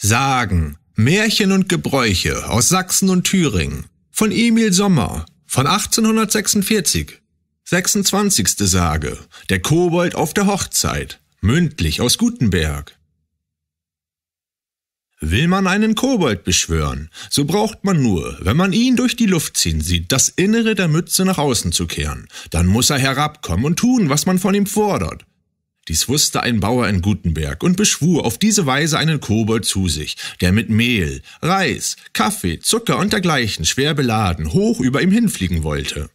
Sagen, Märchen und Gebräuche aus Sachsen und Thüringen von Emil Sommer von 1846. 26. Sage, der Kobold auf der Hochzeit, mündlich aus Gutenberg. Will man einen Kobold beschwören, so braucht man nur, wenn man ihn durch die Luft ziehen sieht, das Innere der Mütze nach außen zu kehren. Dann muss er herabkommen und tun, was man von ihm fordert. Dies wusste ein Bauer in Gutenberg und beschwur auf diese Weise einen Kobold zu sich, der mit Mehl, Reis, Kaffee, Zucker und dergleichen schwer beladen hoch über ihm hinfliegen wollte.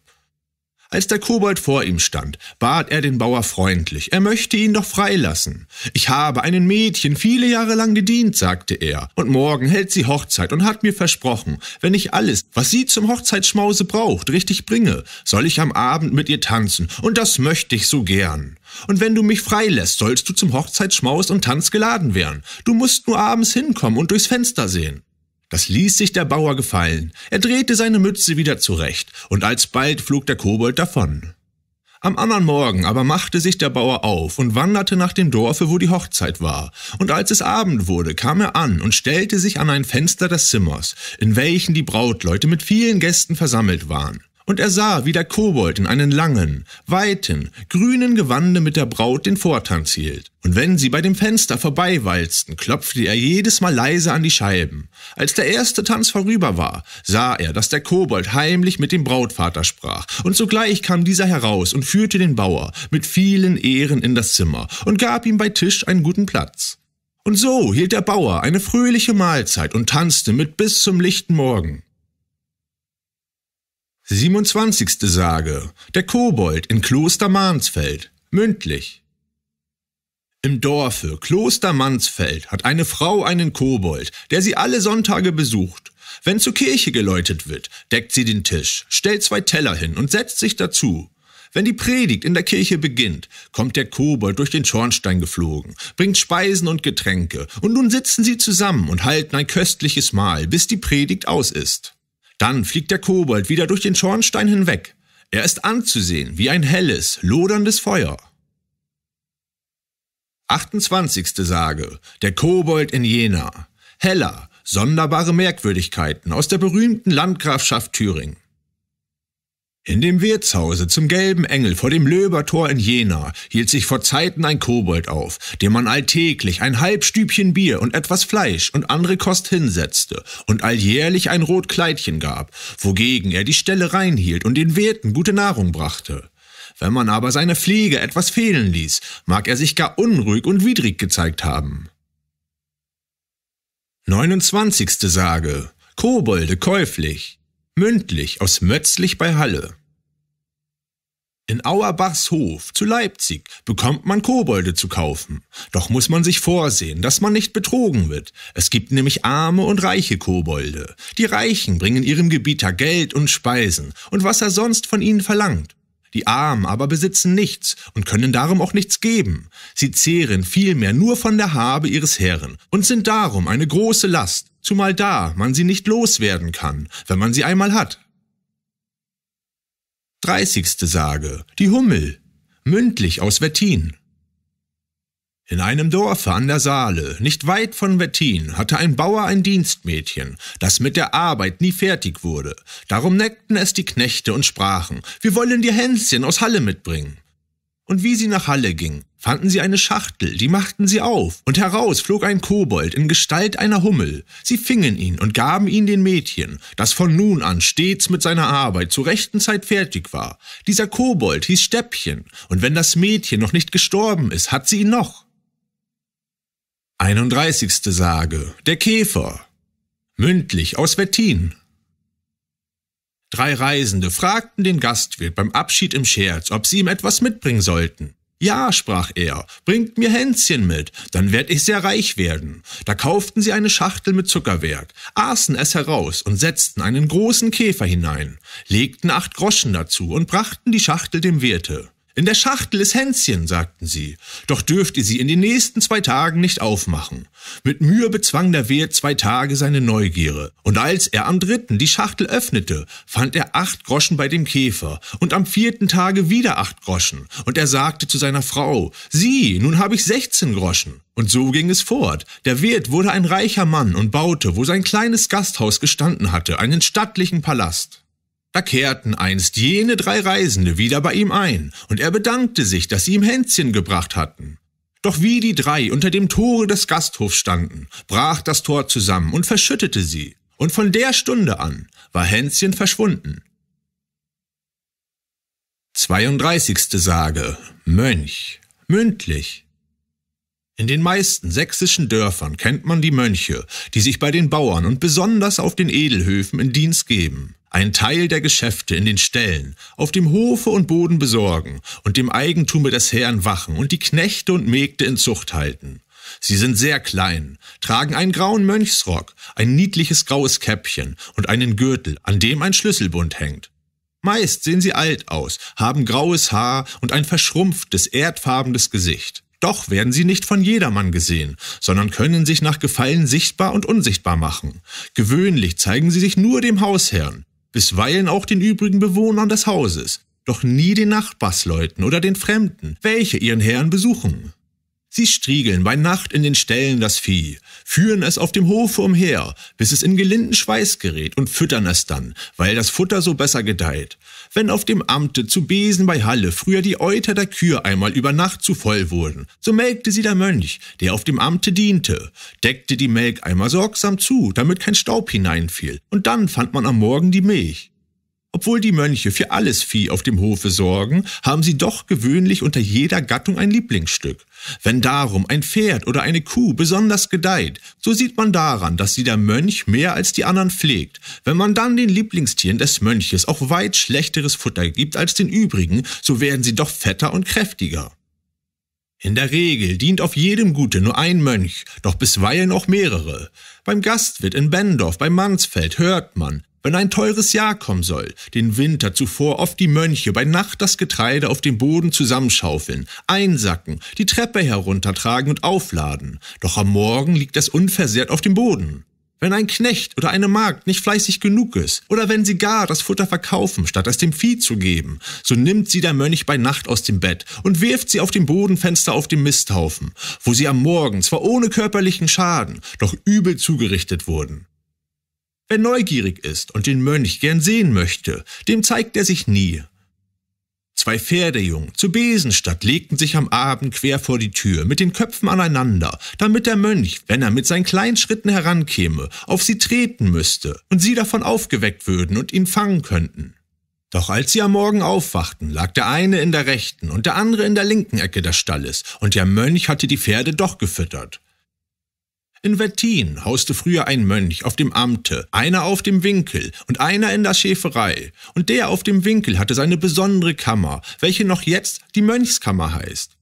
Als der Kobold vor ihm stand, bat er den Bauer freundlich, er möchte ihn doch freilassen. Ich habe einen Mädchen viele Jahre lang gedient, sagte er, und morgen hält sie Hochzeit und hat mir versprochen, wenn ich alles, was sie zum Hochzeitsschmause braucht, richtig bringe, soll ich am Abend mit ihr tanzen, und das möchte ich so gern. Und wenn du mich freilässt, sollst du zum Hochzeitsschmaus und Tanz geladen werden. Du musst nur abends hinkommen und durchs Fenster sehen. Das ließ sich der Bauer gefallen. Er drehte seine Mütze wieder zurecht, und alsbald flog der Kobold davon. Am anderen Morgen aber machte sich der Bauer auf und wanderte nach dem Dorfe, wo die Hochzeit war. Und als es Abend wurde, kam er an und stellte sich an ein Fenster des Zimmers, in welchen die Brautleute mit vielen Gästen versammelt waren. Und er sah, wie der Kobold in einen langen, weiten, grünen Gewande mit der Braut den Vortanz hielt. Und wenn sie bei dem Fenster vorbeiwalzten, klopfte er jedes Mal leise an die Scheiben. Als der erste Tanz vorüber war, sah er, dass der Kobold heimlich mit dem Brautvater sprach. Und sogleich kam dieser heraus und führte den Bauer mit vielen Ehren in das Zimmer und gab ihm bei Tisch einen guten Platz. Und so hielt der Bauer eine fröhliche Mahlzeit und tanzte mit bis zum lichten Morgen. 27. Sage Der Kobold in Kloster Mansfeld mündlich im Dorfe Kloster Mansfeld hat eine Frau einen Kobold, der sie alle Sonntage besucht. Wenn zur Kirche geläutet wird, deckt sie den Tisch, stellt zwei Teller hin und setzt sich dazu. Wenn die Predigt in der Kirche beginnt, kommt der Kobold durch den Schornstein geflogen, bringt Speisen und Getränke, und nun sitzen sie zusammen und halten ein köstliches Mahl, bis die Predigt aus ist. Dann fliegt der Kobold wieder durch den Schornstein hinweg. Er ist anzusehen wie ein helles, loderndes Feuer. 28. Sage. Der Kobold in Jena. Heller, sonderbare Merkwürdigkeiten aus der berühmten Landgrafschaft Thüringen. In dem Wirtshause zum Gelben Engel vor dem Löbertor in Jena hielt sich vor Zeiten ein Kobold auf, dem man alltäglich ein Halbstübchen Bier und etwas Fleisch und andere Kost hinsetzte und alljährlich ein Rotkleidchen gab, wogegen er die Stelle reinhielt und den Wirten gute Nahrung brachte. Wenn man aber seine Fliege etwas fehlen ließ, mag er sich gar unruhig und widrig gezeigt haben. 29. Sage Kobolde käuflich mündlich aus Mötzlich bei Halle. In Auerbachs Hof zu Leipzig bekommt man Kobolde zu kaufen. Doch muss man sich vorsehen, dass man nicht betrogen wird. Es gibt nämlich arme und reiche Kobolde. Die Reichen bringen ihrem Gebieter Geld und Speisen und was er sonst von ihnen verlangt. Die Armen aber besitzen nichts und können darum auch nichts geben. Sie zehren vielmehr nur von der Habe ihres Herren und sind darum eine große Last zumal da man sie nicht loswerden kann, wenn man sie einmal hat. Dreißigste Sage, die Hummel, mündlich aus Wettin. In einem Dorfe an der Saale, nicht weit von Wettin, hatte ein Bauer ein Dienstmädchen, das mit der Arbeit nie fertig wurde. Darum neckten es die Knechte und sprachen, wir wollen dir Hänschen aus Halle mitbringen. Und wie sie nach Halle ging, fanden sie eine Schachtel, die machten sie auf, und heraus flog ein Kobold in Gestalt einer Hummel. Sie fingen ihn und gaben ihn den Mädchen, das von nun an stets mit seiner Arbeit zur rechten Zeit fertig war. Dieser Kobold hieß Stäppchen, und wenn das Mädchen noch nicht gestorben ist, hat sie ihn noch. 31. Sage Der Käfer Mündlich aus Wettin Drei Reisende fragten den Gastwirt beim Abschied im Scherz, ob sie ihm etwas mitbringen sollten. Ja, sprach er, bringt mir Hänschen mit, dann werd ich sehr reich werden. Da kauften sie eine Schachtel mit Zuckerwerk, aßen es heraus und setzten einen großen Käfer hinein, legten acht Groschen dazu und brachten die Schachtel dem Wirte. In der Schachtel ist Hänschen, sagten sie, doch dürft ihr sie in den nächsten zwei Tagen nicht aufmachen. Mit Mühe bezwang der Wirt zwei Tage seine Neugier, und als er am dritten die Schachtel öffnete, fand er acht Groschen bei dem Käfer, und am vierten Tage wieder acht Groschen, und er sagte zu seiner Frau, sieh, nun habe ich sechzehn Groschen. Und so ging es fort. Der Wirt wurde ein reicher Mann und baute, wo sein kleines Gasthaus gestanden hatte, einen stattlichen Palast. Da kehrten einst jene drei Reisende wieder bei ihm ein, und er bedankte sich, dass sie ihm Hänzchen gebracht hatten. Doch wie die drei unter dem Tore des Gasthofs standen, brach das Tor zusammen und verschüttete sie, und von der Stunde an war Hänzchen verschwunden. 32. Sage Mönch, mündlich. In den meisten sächsischen Dörfern kennt man die Mönche, die sich bei den Bauern und besonders auf den Edelhöfen in Dienst geben einen Teil der Geschäfte in den Ställen, auf dem Hofe und Boden besorgen und dem Eigentume des Herrn wachen und die Knechte und Mägde in Zucht halten. Sie sind sehr klein, tragen einen grauen Mönchsrock, ein niedliches graues Käppchen und einen Gürtel, an dem ein Schlüsselbund hängt. Meist sehen sie alt aus, haben graues Haar und ein verschrumpftes, erdfarbenes Gesicht. Doch werden sie nicht von jedermann gesehen, sondern können sich nach Gefallen sichtbar und unsichtbar machen. Gewöhnlich zeigen sie sich nur dem Hausherrn bisweilen auch den übrigen Bewohnern des Hauses, doch nie den Nachbarsleuten oder den Fremden, welche ihren Herrn besuchen. Sie striegeln bei Nacht in den Ställen das Vieh, führen es auf dem Hofe umher, bis es in gelinden Schweiß gerät und füttern es dann, weil das Futter so besser gedeiht, wenn auf dem Amte zu Besen bei Halle früher die Euter der Kühe einmal über Nacht zu voll wurden, so melkte sie der Mönch, der auf dem Amte diente, deckte die Melk einmal sorgsam zu, damit kein Staub hineinfiel, und dann fand man am Morgen die Milch. Obwohl die Mönche für alles Vieh auf dem Hofe sorgen, haben sie doch gewöhnlich unter jeder Gattung ein Lieblingsstück. Wenn darum ein Pferd oder eine Kuh besonders gedeiht, so sieht man daran, dass sie der Mönch mehr als die anderen pflegt. Wenn man dann den Lieblingstieren des Mönches auch weit schlechteres Futter gibt als den übrigen, so werden sie doch fetter und kräftiger. In der Regel dient auf jedem Gute nur ein Mönch, doch bisweilen auch mehrere. Beim Gastwirt in Bendorf, bei Mansfeld hört man, wenn ein teures Jahr kommen soll, den Winter zuvor oft die Mönche bei Nacht das Getreide auf dem Boden zusammenschaufeln, einsacken, die Treppe heruntertragen und aufladen, doch am Morgen liegt das unversehrt auf dem Boden. Wenn ein Knecht oder eine Magd nicht fleißig genug ist, oder wenn sie gar das Futter verkaufen, statt es dem Vieh zu geben, so nimmt sie der Mönch bei Nacht aus dem Bett und wirft sie auf dem Bodenfenster auf dem Misthaufen, wo sie am Morgen zwar ohne körperlichen Schaden, doch übel zugerichtet wurden. Wer neugierig ist und den Mönch gern sehen möchte, dem zeigt er sich nie. Zwei Pferdejungen zu Besenstadt legten sich am Abend quer vor die Tür mit den Köpfen aneinander, damit der Mönch, wenn er mit seinen kleinen Schritten herankäme, auf sie treten müsste und sie davon aufgeweckt würden und ihn fangen könnten. Doch als sie am Morgen aufwachten, lag der eine in der rechten und der andere in der linken Ecke des Stalles, und der Mönch hatte die Pferde doch gefüttert. In Wettin hauste früher ein Mönch auf dem Amte, einer auf dem Winkel und einer in der Schäferei, und der auf dem Winkel hatte seine besondere Kammer, welche noch jetzt die Mönchskammer heißt.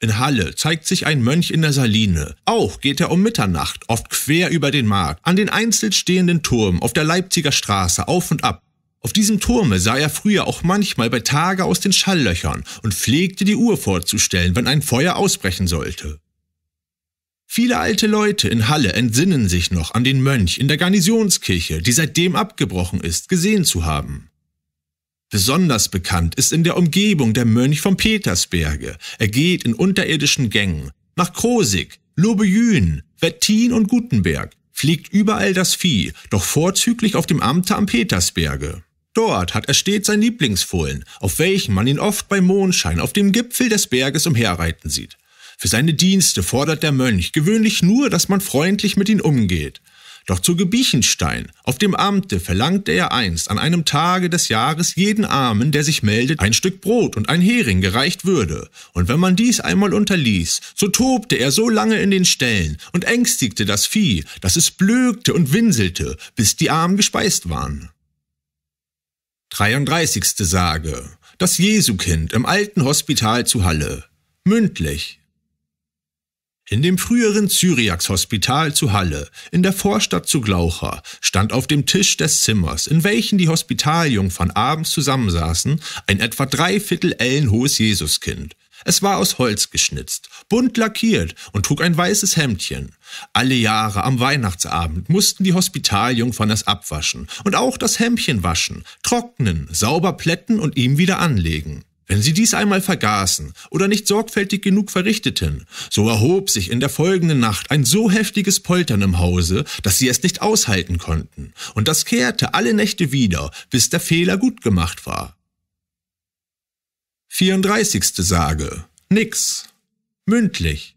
In Halle zeigt sich ein Mönch in der Saline. Auch geht er um Mitternacht, oft quer über den Markt, an den einzeln stehenden Turm auf der Leipziger Straße auf und ab. Auf diesem Turme sah er früher auch manchmal bei Tage aus den Schalllöchern und pflegte die Uhr vorzustellen, wenn ein Feuer ausbrechen sollte. Viele alte Leute in Halle entsinnen sich noch an den Mönch in der Garnisonskirche, die seitdem abgebrochen ist, gesehen zu haben. Besonders bekannt ist in der Umgebung der Mönch vom Petersberge. Er geht in unterirdischen Gängen nach Krosig, Lobejün, Wettin und Gutenberg, fliegt überall das Vieh, doch vorzüglich auf dem Amte am Petersberge. Dort hat er stets sein Lieblingsfohlen, auf welchen man ihn oft bei Mondschein auf dem Gipfel des Berges umherreiten sieht. Für seine Dienste fordert der Mönch gewöhnlich nur, dass man freundlich mit ihm umgeht. Doch zu Gebiechenstein, auf dem Amte, verlangte er einst an einem Tage des Jahres jeden Armen, der sich meldet, ein Stück Brot und ein Hering gereicht würde. Und wenn man dies einmal unterließ, so tobte er so lange in den Ställen und ängstigte das Vieh, dass es blökte und winselte, bis die Armen gespeist waren. 33. Sage. Das Jesukind im alten Hospital zu Halle. Mündlich, in dem früheren syriax hospital zu Halle, in der Vorstadt zu Glaucha, stand auf dem Tisch des Zimmers, in welchen die Hospitaljungfern abends zusammensaßen, ein etwa dreiviertel Ellen hohes Jesuskind. Es war aus Holz geschnitzt, bunt lackiert und trug ein weißes Hemdchen. Alle Jahre am Weihnachtsabend mussten die Hospitaljungfern es abwaschen und auch das Hemdchen waschen, trocknen, sauber plätten und ihm wieder anlegen. Wenn sie dies einmal vergaßen oder nicht sorgfältig genug verrichteten, so erhob sich in der folgenden Nacht ein so heftiges Poltern im Hause, dass sie es nicht aushalten konnten, und das kehrte alle Nächte wieder, bis der Fehler gut gemacht war. 34. Sage Nix. Mündlich.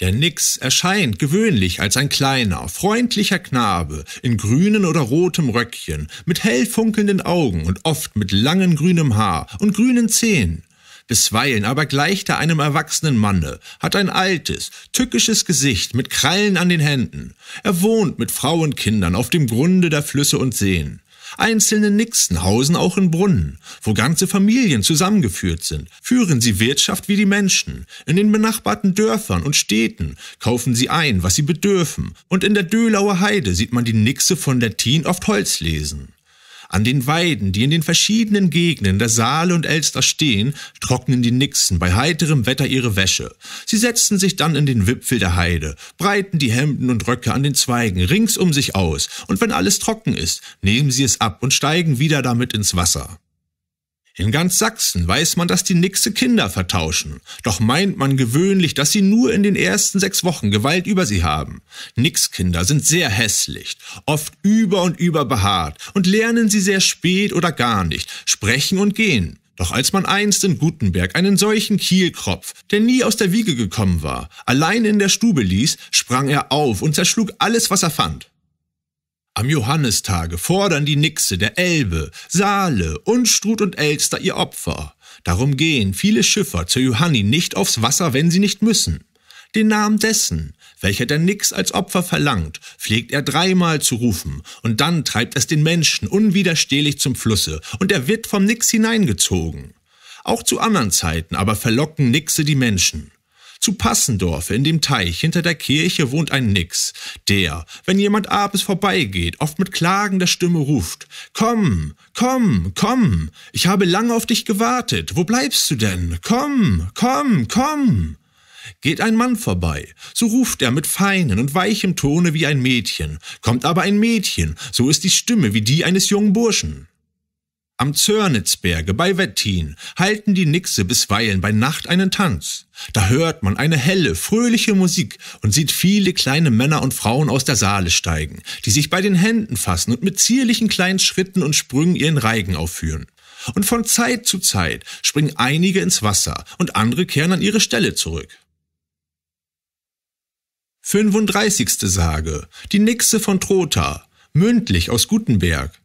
Der Nix erscheint gewöhnlich als ein kleiner, freundlicher Knabe in grünen oder rotem Röckchen, mit hell funkelnden Augen und oft mit langem grünem Haar und grünen Zähnen. Bisweilen aber gleicht er einem erwachsenen Manne, hat ein altes, tückisches Gesicht mit Krallen an den Händen. Er wohnt mit Frau und Kindern auf dem Grunde der Flüsse und Seen. Einzelne Nixen hausen auch in Brunnen, wo ganze Familien zusammengeführt sind, führen sie Wirtschaft wie die Menschen, in den benachbarten Dörfern und Städten kaufen sie ein, was sie bedürfen, und in der Dölauer Heide sieht man die Nixe von der Tien oft Holz lesen. An den Weiden, die in den verschiedenen Gegenden der Saale und Elster stehen, trocknen die Nixen bei heiterem Wetter ihre Wäsche. Sie setzen sich dann in den Wipfel der Heide, breiten die Hemden und Röcke an den Zweigen rings um sich aus, und wenn alles trocken ist, nehmen sie es ab und steigen wieder damit ins Wasser. In ganz Sachsen weiß man, dass die Nixe Kinder vertauschen. Doch meint man gewöhnlich, dass sie nur in den ersten sechs Wochen Gewalt über sie haben. Nix-Kinder sind sehr hässlich, oft über und über behaart und lernen sie sehr spät oder gar nicht, sprechen und gehen. Doch als man einst in Gutenberg einen solchen Kielkropf, der nie aus der Wiege gekommen war, allein in der Stube ließ, sprang er auf und zerschlug alles, was er fand. Am Johannistage fordern die Nixe der Elbe, Saale, Unstrut und Elster ihr Opfer. Darum gehen viele Schiffer zur Johanni nicht aufs Wasser, wenn sie nicht müssen. Den Namen dessen, welcher der Nix als Opfer verlangt, pflegt er dreimal zu rufen, und dann treibt es den Menschen unwiderstehlich zum Flusse, und er wird vom Nix hineingezogen. Auch zu anderen Zeiten aber verlocken Nixe die Menschen. Zu Passendorf, in dem Teich hinter der Kirche, wohnt ein Nix, der, wenn jemand abends vorbeigeht, oft mit klagender Stimme ruft, Komm, komm, komm, ich habe lange auf dich gewartet, wo bleibst du denn? Komm, komm, komm. Geht ein Mann vorbei, so ruft er mit feinen und weichem Tone wie ein Mädchen, kommt aber ein Mädchen, so ist die Stimme wie die eines jungen Burschen. Am Zörnitzberge bei Wettin halten die Nixe bisweilen bei Nacht einen Tanz. Da hört man eine helle, fröhliche Musik und sieht viele kleine Männer und Frauen aus der Saale steigen, die sich bei den Händen fassen und mit zierlichen kleinen Schritten und Sprüngen ihren Reigen aufführen. Und von Zeit zu Zeit springen einige ins Wasser und andere kehren an ihre Stelle zurück. 35. Sage. Die Nixe von Trotha, mündlich aus Gutenberg.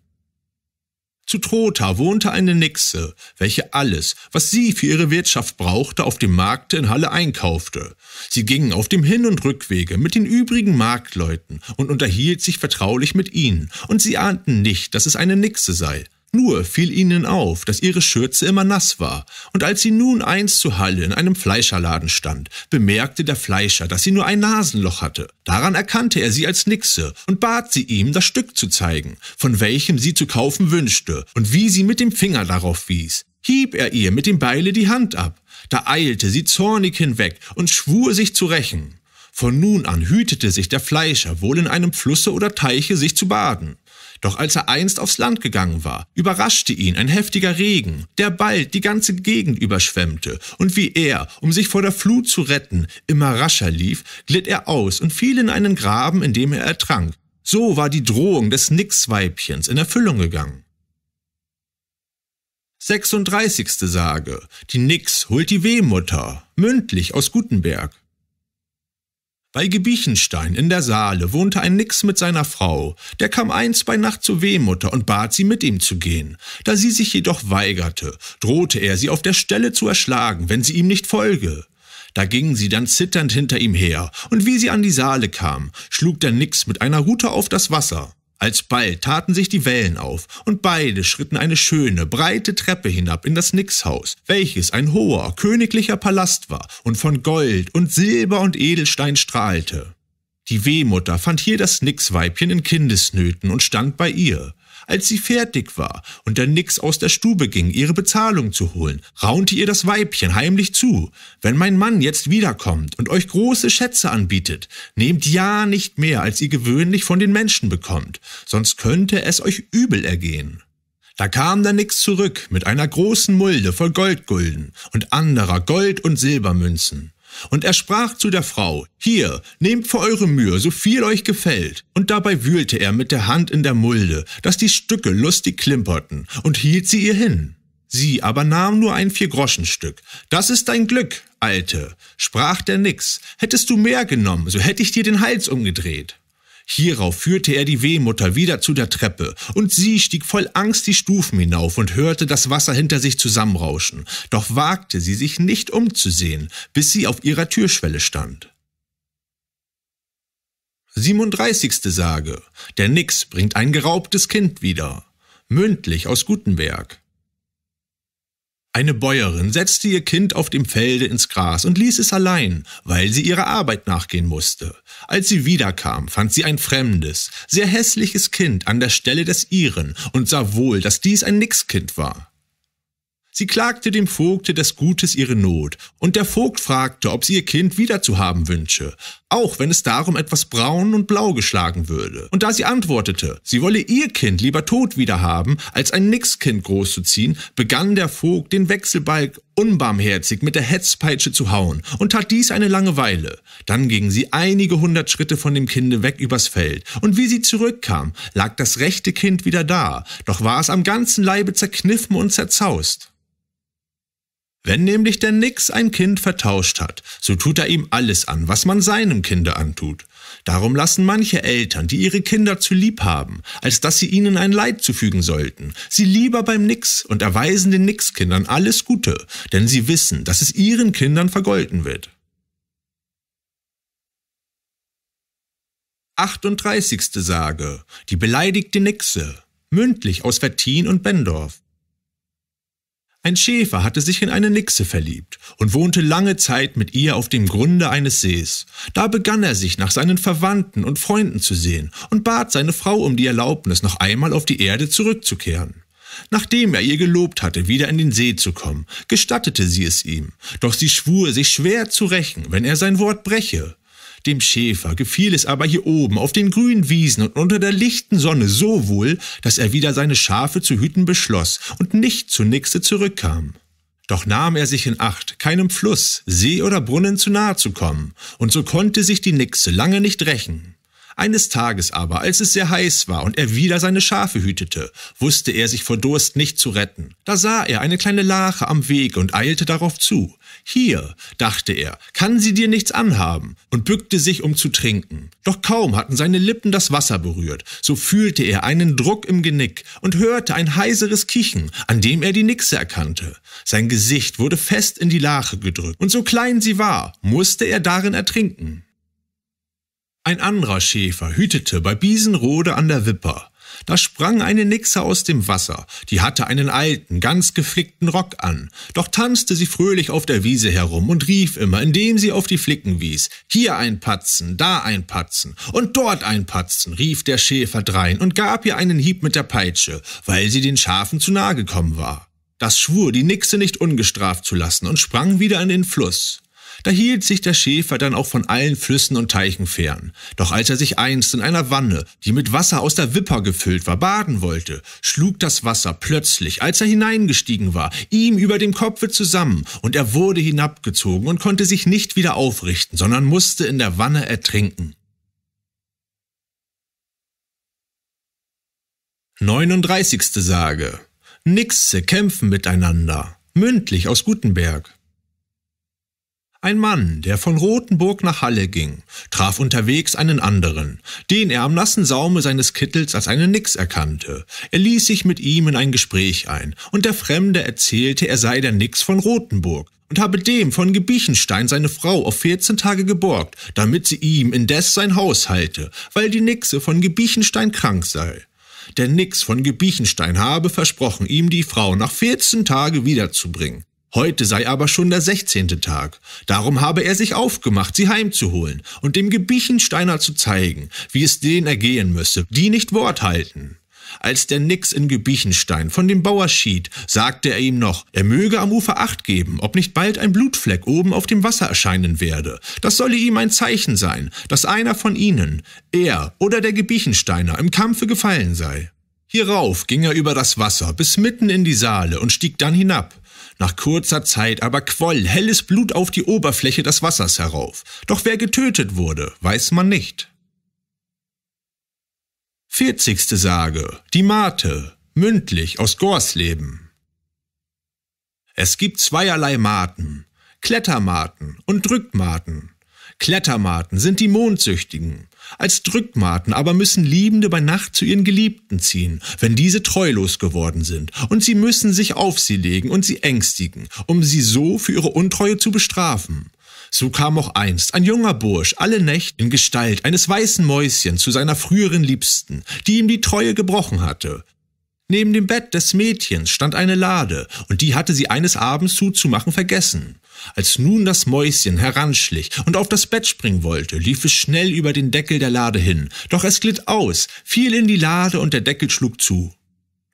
Zu Trotha wohnte eine Nixe, welche alles, was sie für ihre Wirtschaft brauchte, auf dem Markte in Halle einkaufte. Sie gingen auf dem Hin- und Rückwege mit den übrigen Marktleuten und unterhielt sich vertraulich mit ihnen, und sie ahnten nicht, dass es eine Nixe sei. Nur fiel ihnen auf, dass ihre Schürze immer nass war, und als sie nun einst zu Halle in einem Fleischerladen stand, bemerkte der Fleischer, dass sie nur ein Nasenloch hatte. Daran erkannte er sie als Nixe und bat sie ihm, das Stück zu zeigen, von welchem sie zu kaufen wünschte und wie sie mit dem Finger darauf wies. Hieb er ihr mit dem Beile die Hand ab. Da eilte sie zornig hinweg und schwur sich zu rächen. Von nun an hütete sich der Fleischer wohl in einem Flusse oder Teiche sich zu baden. Doch als er einst aufs Land gegangen war, überraschte ihn ein heftiger Regen, der bald die ganze Gegend überschwemmte, und wie er, um sich vor der Flut zu retten, immer rascher lief, glitt er aus und fiel in einen Graben, in dem er ertrank. So war die Drohung des Nixweibchens in Erfüllung gegangen. 36. Sage Die Nix holt die Wehmutter, mündlich aus Gutenberg. Bei Gebichenstein in der Saale wohnte ein Nix mit seiner Frau. Der kam eins bei Nacht zur Wehmutter und bat sie, mit ihm zu gehen. Da sie sich jedoch weigerte, drohte er, sie auf der Stelle zu erschlagen, wenn sie ihm nicht folge. Da gingen sie dann zitternd hinter ihm her, und wie sie an die Saale kam, schlug der Nix mit einer Rute auf das Wasser. Alsbald taten sich die Wellen auf, und beide schritten eine schöne, breite Treppe hinab in das Nixhaus, welches ein hoher, königlicher Palast war und von Gold und Silber und Edelstein strahlte. Die Wehmutter fand hier das Nixweibchen in Kindesnöten und stand bei ihr. Als sie fertig war und der Nix aus der Stube ging, ihre Bezahlung zu holen, raunte ihr das Weibchen heimlich zu. Wenn mein Mann jetzt wiederkommt und euch große Schätze anbietet, nehmt ja nicht mehr, als ihr gewöhnlich von den Menschen bekommt, sonst könnte es euch übel ergehen. Da kam der Nix zurück mit einer großen Mulde voll Goldgulden und anderer Gold- und Silbermünzen. Und er sprach zu der Frau, Hier, nehmt für eure Mühe, so viel euch gefällt. Und dabei wühlte er mit der Hand in der Mulde, dass die Stücke lustig klimperten, und hielt sie ihr hin. Sie aber nahm nur ein Viergroschenstück. Das ist dein Glück, Alte, sprach der Nix. Hättest du mehr genommen, so hätte ich dir den Hals umgedreht. Hierauf führte er die Wehmutter wieder zu der Treppe, und sie stieg voll Angst die Stufen hinauf und hörte das Wasser hinter sich zusammenrauschen, doch wagte sie sich nicht umzusehen, bis sie auf ihrer Türschwelle stand. 37. Sage. Der Nix bringt ein geraubtes Kind wieder. Mündlich aus Gutenberg. Eine Bäuerin setzte ihr Kind auf dem Felde ins Gras und ließ es allein, weil sie ihrer Arbeit nachgehen musste. Als sie wiederkam, fand sie ein fremdes, sehr hässliches Kind an der Stelle des ihren und sah wohl, dass dies ein Nixkind war. Sie klagte dem Vogte des Gutes ihre Not, und der Vogt fragte, ob sie ihr Kind wiederzuhaben wünsche, auch wenn es darum etwas braun und blau geschlagen würde. Und da sie antwortete, sie wolle ihr Kind lieber tot wiederhaben, als ein Nixkind großzuziehen, begann der Vogt den Wechselbalg unbarmherzig mit der Hetzpeitsche zu hauen und tat dies eine lange Weile. Dann gingen sie einige hundert Schritte von dem Kinde weg übers Feld, und wie sie zurückkam, lag das rechte Kind wieder da, doch war es am ganzen Leibe zerkniffen und zerzaust. Wenn nämlich der Nix ein Kind vertauscht hat, so tut er ihm alles an, was man seinem Kinde antut. Darum lassen manche Eltern, die ihre Kinder zu lieb haben, als dass sie ihnen ein Leid zufügen sollten, sie lieber beim Nix und erweisen den Nix-Kindern alles Gute, denn sie wissen, dass es ihren Kindern vergolten wird. 38. Sage Die beleidigte Nixe, mündlich aus Vertin und Bendorf. Ein Schäfer hatte sich in eine Nixe verliebt und wohnte lange Zeit mit ihr auf dem Grunde eines Sees. Da begann er sich nach seinen Verwandten und Freunden zu sehen und bat seine Frau um die Erlaubnis, noch einmal auf die Erde zurückzukehren. Nachdem er ihr gelobt hatte, wieder in den See zu kommen, gestattete sie es ihm, doch sie schwur, sich schwer zu rächen, wenn er sein Wort breche. Dem Schäfer gefiel es aber hier oben auf den grünen Wiesen und unter der lichten Sonne so wohl, dass er wieder seine Schafe zu hüten beschloss und nicht Nixe zurückkam. Doch nahm er sich in Acht, keinem Fluss, See oder Brunnen zu nahe zu kommen, und so konnte sich die Nixe lange nicht rächen. Eines Tages aber, als es sehr heiß war und er wieder seine Schafe hütete, wusste er sich vor Durst nicht zu retten. Da sah er eine kleine Lache am Weg und eilte darauf zu. Hier, dachte er, kann sie dir nichts anhaben, und bückte sich, um zu trinken. Doch kaum hatten seine Lippen das Wasser berührt, so fühlte er einen Druck im Genick und hörte ein heiseres Kichen, an dem er die Nixe erkannte. Sein Gesicht wurde fest in die Lache gedrückt, und so klein sie war, musste er darin ertrinken. Ein anderer Schäfer hütete bei Biesenrode an der Wipper. Da sprang eine Nixe aus dem Wasser, die hatte einen alten, ganz geflickten Rock an, doch tanzte sie fröhlich auf der Wiese herum und rief immer, indem sie auf die Flicken wies. Hier ein Patzen, da ein Patzen und dort ein Patzen, rief der Schäfer drein und gab ihr einen Hieb mit der Peitsche, weil sie den Schafen zu nahe gekommen war. Das schwur die Nixe nicht ungestraft zu lassen und sprang wieder in den Fluss. Da hielt sich der Schäfer dann auch von allen Flüssen und Teichen fern. Doch als er sich einst in einer Wanne, die mit Wasser aus der Wipper gefüllt war, baden wollte, schlug das Wasser plötzlich, als er hineingestiegen war, ihm über dem Kopfe zusammen, und er wurde hinabgezogen und konnte sich nicht wieder aufrichten, sondern musste in der Wanne ertrinken. 39. Sage Nixe kämpfen miteinander. Mündlich aus Gutenberg. Ein Mann, der von Rothenburg nach Halle ging, traf unterwegs einen anderen, den er am nassen Saume seines Kittels als einen Nix erkannte. Er ließ sich mit ihm in ein Gespräch ein, und der Fremde erzählte, er sei der Nix von Rothenburg und habe dem von Gebichenstein seine Frau auf 14 Tage geborgt, damit sie ihm indes sein Haus halte, weil die Nixe von Gebichenstein krank sei. Der Nix von Gebichenstein habe versprochen, ihm die Frau nach 14 Tage wiederzubringen. Heute sei aber schon der sechzehnte Tag. Darum habe er sich aufgemacht, sie heimzuholen und dem Gebichensteiner zu zeigen, wie es denen ergehen müsse, die nicht Wort halten. Als der Nix in Gebichenstein von dem Bauer schied, sagte er ihm noch, er möge am Ufer acht geben, ob nicht bald ein Blutfleck oben auf dem Wasser erscheinen werde. Das solle ihm ein Zeichen sein, dass einer von ihnen, er oder der Gebichensteiner, im Kampfe gefallen sei. Hierauf ging er über das Wasser bis mitten in die Saale und stieg dann hinab. Nach kurzer Zeit aber quoll helles Blut auf die Oberfläche des Wassers herauf. Doch wer getötet wurde, weiß man nicht. 40. Sage, die Mate, mündlich aus Gorsleben. Es gibt zweierlei Maten, Klettermaten und Drückmaten. Klettermaten sind die Mondsüchtigen. Als Drückmaten aber müssen Liebende bei Nacht zu ihren Geliebten ziehen, wenn diese treulos geworden sind, und sie müssen sich auf sie legen und sie ängstigen, um sie so für ihre Untreue zu bestrafen. So kam auch einst ein junger Bursch alle Nächte in Gestalt eines weißen Mäuschen zu seiner früheren Liebsten, die ihm die Treue gebrochen hatte. Neben dem Bett des Mädchens stand eine Lade, und die hatte sie eines Abends zuzumachen vergessen. Als nun das Mäuschen heranschlich und auf das Bett springen wollte, lief es schnell über den Deckel der Lade hin, doch es glitt aus, fiel in die Lade und der Deckel schlug zu.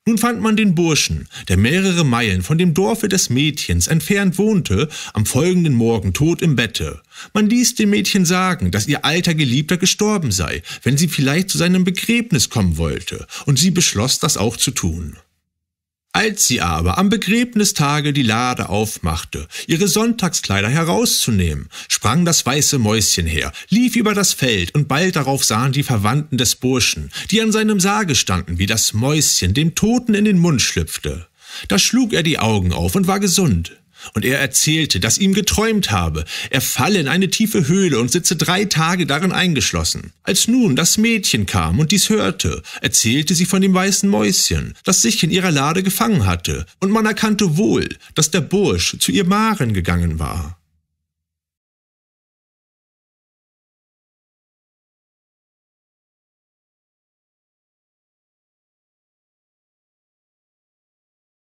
Nun fand man den Burschen, der mehrere Meilen von dem Dorfe des Mädchens entfernt wohnte, am folgenden Morgen tot im Bette. Man ließ dem Mädchen sagen, dass ihr alter Geliebter gestorben sei, wenn sie vielleicht zu seinem Begräbnis kommen wollte, und sie beschloss, das auch zu tun. Als sie aber am Begräbnistage die Lade aufmachte, ihre Sonntagskleider herauszunehmen, sprang das weiße Mäuschen her, lief über das Feld, und bald darauf sahen die Verwandten des Burschen, die an seinem Sarge standen, wie das Mäuschen dem Toten in den Mund schlüpfte. Da schlug er die Augen auf und war gesund. Und er erzählte, dass ihm geträumt habe, er falle in eine tiefe Höhle und sitze drei Tage darin eingeschlossen. Als nun das Mädchen kam und dies hörte, erzählte sie von dem weißen Mäuschen, das sich in ihrer Lade gefangen hatte, und man erkannte wohl, dass der Bursch zu ihr Maren gegangen war.